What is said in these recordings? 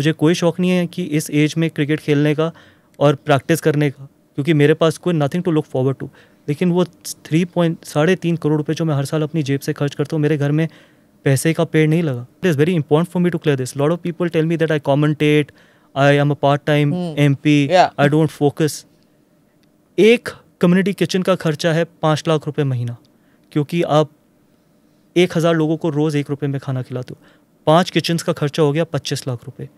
मुझे कोई शौक़ नहीं है कि इस एज में क्रिकेट खेलने का और प्रैक्टिस करने का क्योंकि मेरे पास कोई nothing to look forward to लेकिन वो थ्री पॉइंट साढ़े तीन करोड़ रुपये जो मैं हर साल अपनी जेब से खर्च करता हूँ मेरे घर में पैसे का पेड़ नहीं लगा it is very important for me to clear this lot of people tell me that I commentate I am a part time M P I don't focus एक कम्युनिटी किचन का खर्चा है पाँच लाख रुपये महीना क्योंकि आप एक हज़ार लोगों को रोज़ एक रुपये में खाना खिलाते हो पाँच किचन्स का खर्चा हो गया पच्चीस लाख रुपये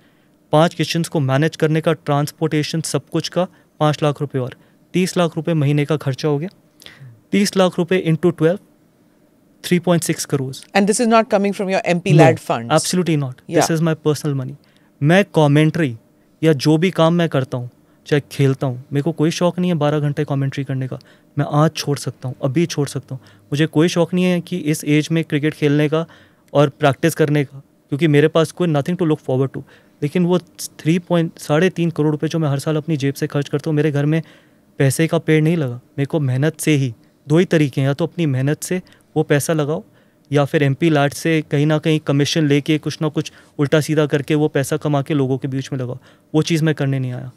पाँच किचन्स को मैनेज करने का ट्रांसपोर्टेशन सब कुछ का पाँच लाख रुपये और तीस लाख रुपये महीने का खर्चा हो गया तीस लाख रुपये into twelve point six And and this is not coming from your M P LAD fund not. Not this is my personal money मैं कॉमेंट्री या जो भी काम मैं करता हूँ चाहे खेलता हूँ मेरे को कोई शौक नहीं है बारह घंटे कॉमेंट्री करने का मैं आज छोड़ सकता हूँ अभी छोड़ सकता हूँ मुझे कोई शौक नहीं है कि इस एज में क्रिकेट खेलने का और प्रैक्टिस करने का क्योंकि मेरे पास कोई nothing to look forward to लेकिन वो थ्री पॉइंट साढ़े तीन करोड़ रुपये जो मैं हर साल अपनी जेब से खर्च करता हूँ मेरे घर में पैसे का पेड़ नहीं लगा मेरे को मेहनत से ही दो ही तरीके हैं या तो अपनी मेहनत से वो पैसा लगाओ या फिर एम पी लाट से कहीं ना कहीं कमीशन लेके कुछ ना कुछ उल्टा सीधा करके वो पैसा कमा के लोगों के बीच में लगाओ वो चीज़ मैं करने नहीं आया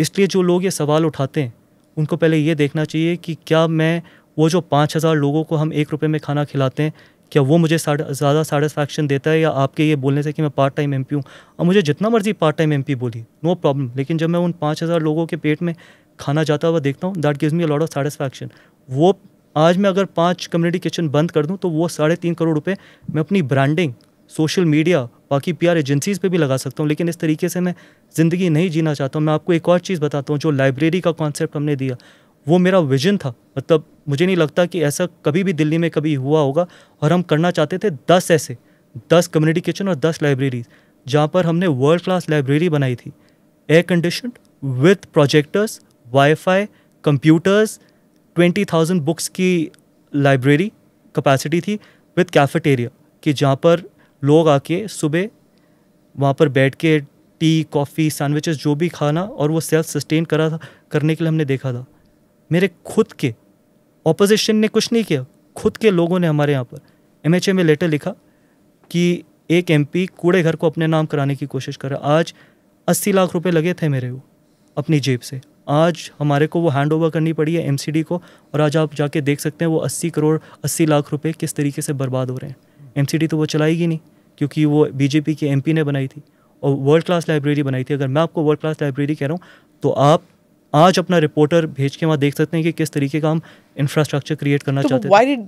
इसलिए जो लोग ये सवाल उठाते हैं उनको पहले ये देखना चाहिए कि क्या मैं वो जो पाँच हज़ार लोगों को हम एक रुपये में खाना खिलाते हैं क्या वो मुझे ज़्यादा सेटिस्फैक्शन देता है या आपके ये बोलने से कि मैं पार्ट टाइम एम हूँ और मुझे जितना मर्जी पार्ट टाइम एम बोली नो प्रॉब्लम लेकिन जब मैं उन पाँच हज़ार लोगों के पेट में खाना जाता हुआ देखता हूँ that gives me lot of satisfaction वो आज मैं अगर पाँच कम्युनिटी किचन बंद कर दूँ तो वो साढ़े तीन करोड़ रुपये मैं अपनी ब्रांडिंग सोशल मीडिया बाकी आर एजेंसीज़ पर भी लगा सकता हूँ लेकिन इस तरीके से मैं ज़िंदगी नहीं जीना चाहता हूँ मैं आपको एक और चीज़ बताता हूँ जो लाइब्रेरी का कॉन्सेप्ट हमने दिया वो मेरा विजन था मतलब मुझे नहीं लगता कि ऐसा कभी भी दिल्ली में कभी हुआ होगा और हम करना चाहते थे दस ऐसे दस कम्युनिटी किचन और दस लाइब्रेरीज जहाँ पर हमने वर्ल्ड क्लास लाइब्रेरी बनाई थी air condition with projectors wifi computers twenty thousand books की लाइब्रेरी कैपेसिटी थी विथ कैफेटेरिया कि जहाँ पर लोग आके सुबह वहाँ पर बैठ के टी कॉफ़ी सैंडविचेस जो भी खाना और वो सेल्फ सस्टेन करा था करने के लिए हमने देखा था मेरे खुद के ऑपोजिशन ने कुछ नहीं किया खुद के लोगों ने हमारे यहाँ पर एमएचए में लेटर लिखा कि एक पी कूड़े घर को अपने नाम कराने की कोशिश कर रहा आज अस्सी लाख रुपए लगे थे मेरे वो अपनी जेब से आज हमारे को वो हैंड ओवर करनी पड़ी है डी को और आज आप जाके देख सकते हैं वो अस्सी करोड़ अस्सी लाख रुपए किस तरीके से बर्बाद हो रहे हैं डी तो वो चलाएगी नहीं क्योंकि वो बीजेपी के पी ने बनाई थी और वर्ल्ड क्लास लाइब्रेरी बनाई थी अगर मैं आपको वर्ल्ड क्लास लाइब्रेरी कह रहा हूँ तो आप आज अपना रिपोर्टर भेज के वहाँ देख सकते हैं कि किस तरीके का हम इंफ्रास्ट्रक्चर क्रिएट करना तो चाहते हैं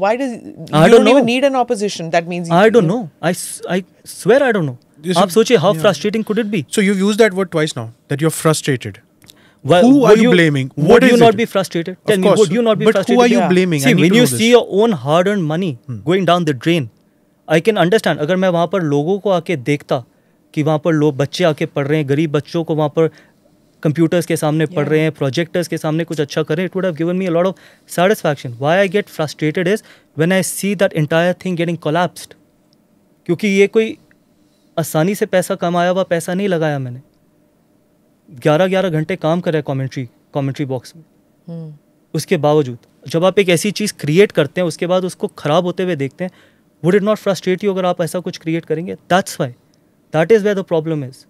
why did I don't, don't need an opposition that means I don't know I, I swear I don't know आप सोचिए how yeah. frustrating could it be so you've used that word twice now that you're frustrated well, who are you, you blaming what would you not it? be frustrated tell of me course. would you not be but frustrated who are you yeah. blaming see when you this. see your own hard earned money hmm. going down the drain I can understand अगर मैं वहाँ पर लोगों को आके देखता कि वहाँ पर लोग बच्चे आके पढ़ रहे हैं गरीब बच्चों को वहाँ पर कंप्यूटर्स के सामने yeah. पढ़ रहे हैं प्रोजेक्टर्स के सामने कुछ अच्छा कर रहे हैं it would have given me a lot of satisfaction why I get frustrated is when I see that entire thing getting collapsed क्योंकि ये कोई आसानी से पैसा कमाया हुआ पैसा नहीं लगाया मैंने ग्यारह ग्यारह घंटे काम करे कॉमेंट्री कॉमेंट्री बॉक्स में hmm. उसके बावजूद जब आप एक ऐसी चीज़ क्रिएट करते हैं उसके बाद उसको ख़राब होते हुए देखते हैं would it not frustrate you अगर आप ऐसा कुछ क्रिएट करेंगे that's why that is where the problem is